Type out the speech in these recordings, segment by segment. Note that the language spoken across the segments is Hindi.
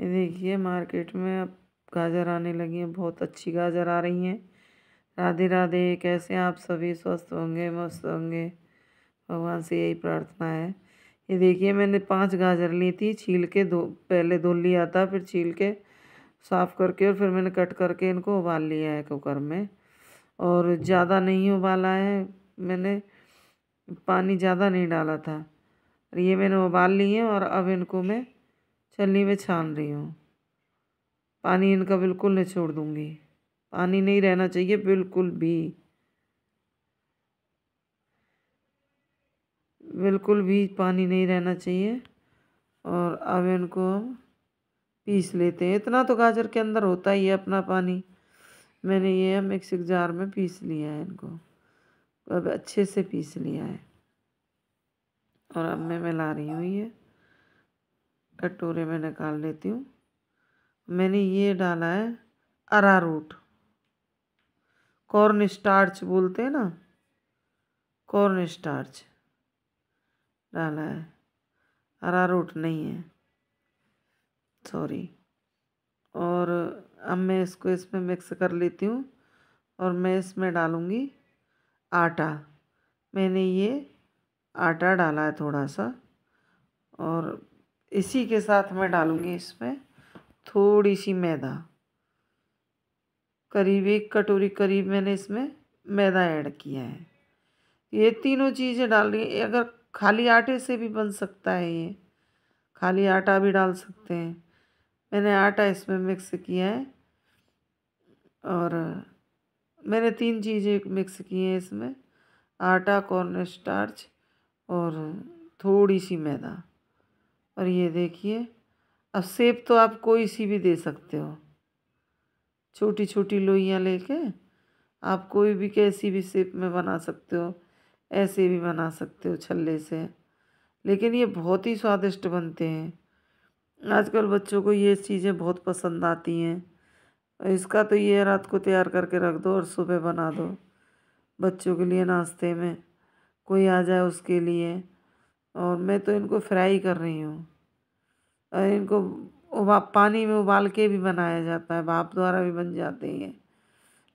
ये देखिए मार्केट में अब गाजर आने लगी हैं बहुत अच्छी गाजर आ रही हैं राधे राधे कैसे आप सभी स्वस्थ होंगे मस्त होंगे भगवान से यही प्रार्थना है ये देखिए मैंने पांच गाजर ली थी छील के दो पहले धो लिया था फिर छील के साफ़ करके और फिर मैंने कट करके इनको उबाल लिया है कुकर में और ज़्यादा नहीं उबाला है मैंने पानी ज़्यादा नहीं डाला था ये मैंने उबाल लिए और अब इनको मैं छलनी में छान रही हूँ पानी इनका बिल्कुल नहीं छोड़ दूँगी पानी नहीं रहना चाहिए बिल्कुल भी बिल्कुल भी पानी नहीं रहना चाहिए और अब इनको हम पीस लेते हैं इतना तो गाजर के अंदर होता ही है अपना पानी मैंने ये मिक्सिंग जार में पीस लिया है इनको अब अच्छे से पीस लिया है और अब मैं मिला रही हूँ ये कटोरे में निकाल लेती हूँ मैंने ये डाला है अरारूट कॉर्न स्टार्च बोलते हैं ना कॉर्न स्टार्च डाला है अरारूट नहीं है सॉरी और अब मैं इसको इसमें मिक्स कर लेती हूँ और मैं इसमें डालूँगी आटा मैंने ये आटा डाला है थोड़ा सा और इसी के साथ मैं डालूँगी इसमें थोड़ी सी मैदा करीब एक कटोरी करीब मैंने इसमें मैदा ऐड किया है ये तीनों चीज़ें डाल रही हैं अगर खाली आटे से भी बन सकता है ये खाली आटा भी डाल सकते हैं मैंने आटा इसमें मिक्स किया है और मैंने तीन चीज़ें मिक्स की हैं इसमें आटा कॉर्न स्टार्च और थोड़ी सी मैदा और ये देखिए अब सेब तो आप कोई सी भी दे सकते हो छोटी छोटी लोइयाँ लेके आप कोई भी कैसी भी सेप में बना सकते हो ऐसे भी बना सकते हो छल्ले से लेकिन ये बहुत ही स्वादिष्ट बनते हैं आजकल बच्चों को ये चीज़ें बहुत पसंद आती हैं इसका तो ये रात को तैयार करके रख दो और सुबह बना दो बच्चों के लिए नाश्ते में कोई आ जाए उसके लिए और मैं तो इनको फ्राई कर रही हूँ और इनको उबा पानी में उबाल के भी बनाया जाता है बाप द्वारा भी बन जाते हैं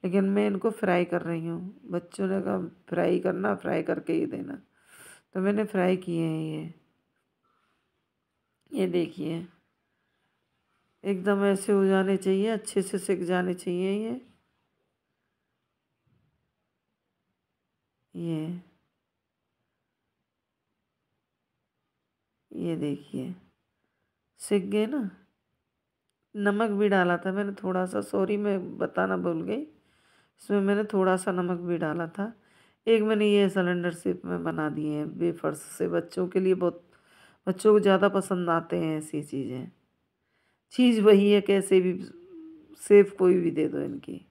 लेकिन मैं इनको फ्राई कर रही हूँ बच्चों ने कहा फ्राई करना फ्राई करके ही देना तो मैंने फ्राई किए हैं ये ये देखिए एकदम ऐसे हो जाने चाहिए अच्छे से सिक जाने चाहिए ये ये ये देखिए सीख गए ना नमक भी डाला था मैंने थोड़ा सा सॉरी मैं बताना भूल गई इसमें मैंने थोड़ा सा नमक भी डाला था एक मैंने ये सिलेंडर सिप में बना दिए हैं बेफर्स से बच्चों के लिए बहुत बच्चों को ज़्यादा पसंद आते हैं ऐसी चीज़ें चीज़ वही है कैसे भी सेफ कोई भी दे दो इनकी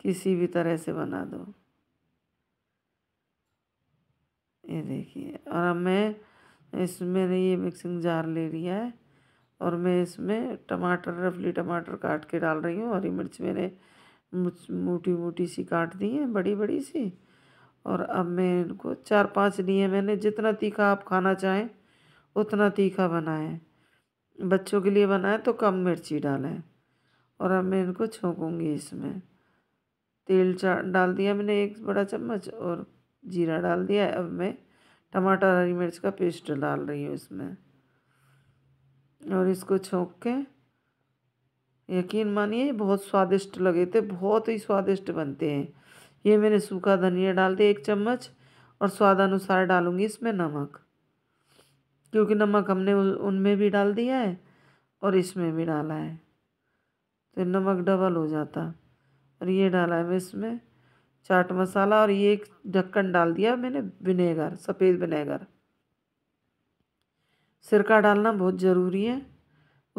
किसी भी तरह से बना दो देखिए और अब मैं इस मैंने ये मिक्सिंग जार ले लिया है और मैं इसमें टमाटर रफली टमाटर काट के डाल रही हूँ हरी मिर्च मैंने मोटी मोटी सी काट दी है बड़ी बड़ी सी और अब मैं इनको चार पांच लिए मैंने जितना तीखा आप खाना चाहें उतना तीखा बनाएं बच्चों के लिए बनाएं तो कम मिर्ची डालें और अब मैं इनको छोंकूंगी इसमें तेल डाल दिया मैंने एक बड़ा चम्मच और जीरा डाल दिया अब मैं टमाटर हरी मिर्च का पेस्ट डाल रही हूँ इसमें और इसको छोंक के यकीन मानिए बहुत स्वादिष्ट लगे थे बहुत ही स्वादिष्ट बनते हैं ये मैंने सूखा धनिया डाल दिया एक चम्मच और स्वाद अनुसार डालूँगी इसमें नमक क्योंकि नमक हमने उनमें भी डाल दिया है और इसमें भी डाला है तो नमक डबल हो जाता और ये डाला है मैं इसमें चाट मसाला और ये एक ढक्कन डाल दिया मैंने विनेगर सफ़ेद विनेगर सिरका डालना बहुत ज़रूरी है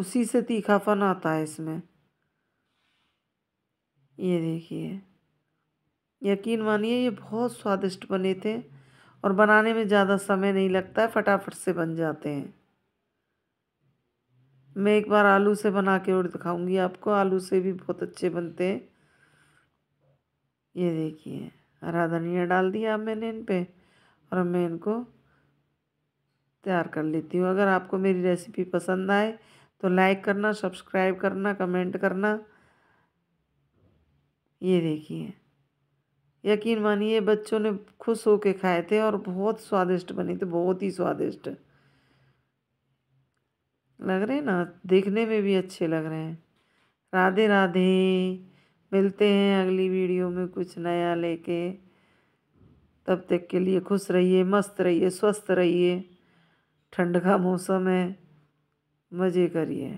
उसी से तीखापन आता है इसमें ये देखिए यकीन मानिए ये बहुत स्वादिष्ट बने थे और बनाने में ज़्यादा समय नहीं लगता है फटाफट से बन जाते हैं मैं एक बार आलू से बना के और दिखाऊंगी आपको आलू से भी बहुत अच्छे बनते हैं ये देखिए हरा धनिया डाल दिया अब मैंने इन पर और मैं इनको तैयार कर लेती हूँ अगर आपको मेरी रेसिपी पसंद आए तो लाइक करना सब्सक्राइब करना कमेंट करना ये देखिए यकीन मानिए बच्चों ने खुश हो के खाए थे और बहुत स्वादिष्ट बने थे बहुत ही स्वादिष्ट लग रहे ना देखने में भी अच्छे लग रहे हैं राधे राधे मिलते हैं अगली वीडियो में कुछ नया लेके तब तक के लिए खुश रहिए मस्त रहिए स्वस्थ रहिए ठंड का मौसम है मज़े करिए